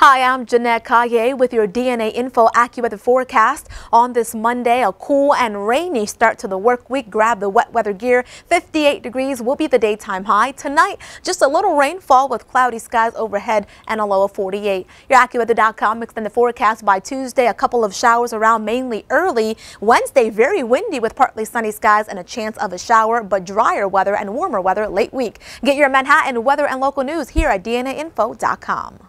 Hi, I'm Jeanette Kaye with your DNA Info AccuWeather forecast. On this Monday, a cool and rainy start to the work week. Grab the wet weather gear. 58 degrees will be the daytime high. Tonight, just a little rainfall with cloudy skies overhead and a low of 48. Your AccuWeather.com extended forecast by Tuesday. A couple of showers around mainly early. Wednesday, very windy with partly sunny skies and a chance of a shower, but drier weather and warmer weather late week. Get your Manhattan weather and local news here at DNAinfo.com.